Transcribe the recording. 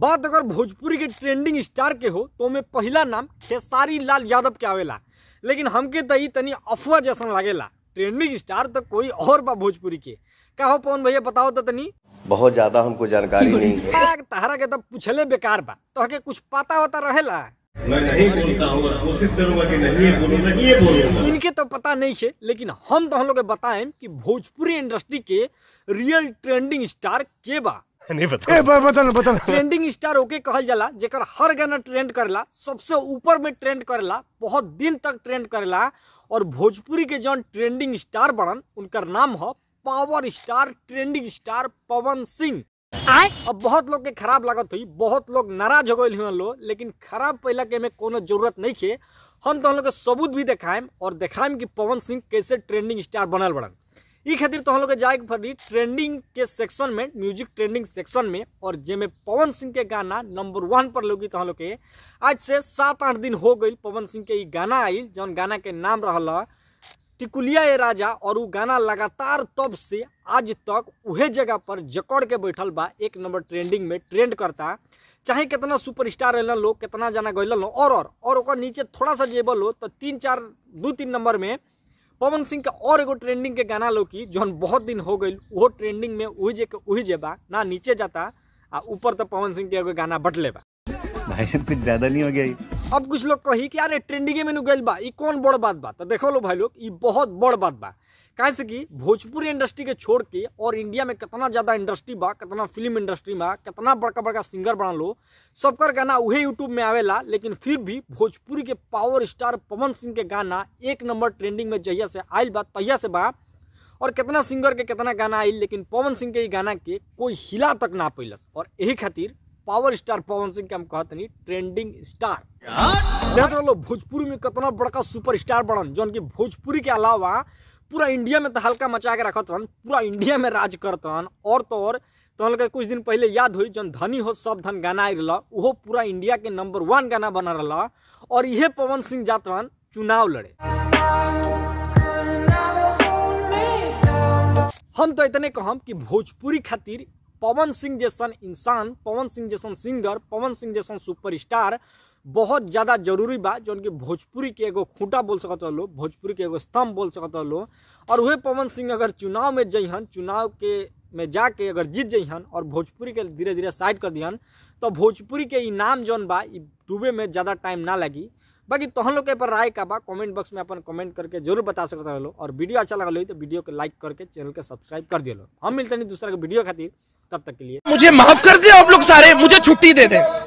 बात अगर भोजपुरी के ट्रेंडिंग स्टार के हो तो में पहला नाम खेसारी लाल यादव के आवेला लेकिन हमके तो तनी अफवाह जैसा लगेला ट्रेंडिंग स्टार तो कोई और बा भोजपुरी के कहो हो पवन भैया बताओ तो तनी बहुत ज्यादा हमको जानकारी नहीं है तहरा के तब पूछले बेकार बा तो के कुछ पता होता रहेला मैं नहीं बोलता कोशिश करूंगा कि नहीं नहीं इनके तो पता नहीं है लेकिन हम तो हम लोग बताए कि भोजपुरी इंडस्ट्री के रियल ट्रेंडिंग स्टार के बा नहीं बता ए बता बता ट्रेंडिंग स्टार ओके कहल जाला जेकर हर गाना ट्रेंड करला सबसे ऊपर में ट्रेंड करला बहुत दिन तक ट्रेंड करला और भोजपुरी के जौन ट्रेंडिंग स्टार बनन उनका नाम हो power star trending star Pawan Singh अब बहुत लोग के खराब लागत हुई बहुत लोग नाराज हो गए हुए लोग लेकिन खराब पहला के में कोनो जरूरत नहीं थे हम तो हम लोग के सबूत भी दिखाएं और दिखाएं कि पवन सिंह कैसे ट्रेंडिंग स्टार बनल बड़न ये खातिर तुम तो लोग जाए पड़ी ट्रेंडिंग के सेक्शन में म्यूजिक ट्रेंडिंग सेक्शन में और जेमे पवन सिंह के गाना नंबर वन पर लोगी तो लोग के आज से सात आठ दिन हो गई पवन सिंह के गाना आई जौन गाना के नाम रहा टिकुलिया ए राजा और वो गाना लगातार तब से आज तक वह जगह पर जकड़ के बैठल बा एक नंबर ट्रेंडिंग में ट्रेंड करता चाहे कितना सुपरस्टार रहन लोग कितना जाना गैलन लो और और और नीचे थोड़ा सा जेबल हो तो तीन चार दो तीन नंबर में पवन सिंह के और एगो ट्रेंडिंग के गाना कि जो बहुत दिन हो गई वो ट्रेंडिंग में उ जे वही बा ना नीचे जाता आ ऊपर तो पवन सिंह के एगो गाना बटले बा भाई सब कुछ ज्यादा नहीं हो गया अब कुछ लोग कही कि यार ट्रेंडिंग में नु गेल बा ई कौन बड़ बात बा तो देखो लो भाई लोग ई बहुत बड़ बात बा कैसे कि भोजपुरी इंडस्ट्री के छोड़ के और इंडिया में कितना ज़्यादा इंडस्ट्री बा कितना फिल्म इंडस्ट्री में कितना बड़का बड़का सिंगर बना लो सबकर गाना वही यूट्यूब में आवेला लेकिन फिर भी भोजपुरी के पावर स्टार पवन सिंह के गाना एक नंबर ट्रेंडिंग में जहिया से आयल बा तहिया से बा और कितना सिंगर के कितना गाना आई लेकिन पवन सिंह के गाना के कोई हिला तक ना पैलस और यही खातिर पावर स्टार पवन सिंह के हम कहते नहीं ट्रेंडिंग स्टार देखो भोजपुरी में कितना बड़का सुपर स्टार बढ़न जो की भोजपुरी के अलावा पूरा इंडिया में तहलका मचा के रखत रहन पूरा इंडिया में राज करत रहन और तो और तहल के कुछ दिन पहले याद हुई जन धनी हो सब धन गाना आई रहा वो पूरा इंडिया के नंबर वन गाना बना रहा और ये पवन सिंह जात रहन चुनाव लड़े हम तो इतने कहम कि भोजपुरी खातिर पवन सिंह जैसन इंसान पवन सिंह जैसन सिंगर पवन सिंह जैसन सुपरस्टार बहुत ज़्यादा जरूरी बा जो कि भोजपुरी के एगो खूंटा बोल सकत लो भोजपुरी के एगो स्तंभ बोल सकत लो और वह पवन सिंह अगर चुनाव में जइहन चुनाव के में जाके अगर जीत जइहन और भोजपुरी के धीरे धीरे साइड कर दिहन तो भोजपुरी के नाम जौन बा डूबे में ज़्यादा टाइम ना लगी बाकी तहन लोग के पर राय का बा कमेंट बॉक्स में अपन कमेंट करके जरूर बता सकते रहो और वीडियो अच्छा लगा तो वीडियो को लाइक करके चैनल के सब्सक्राइब कर दिलो हम मिलते नहीं दूसरा के वीडियो खातिर तब तक के लिए मुझे माफ कर दे आप लोग सारे मुझे छुट्टी दे दे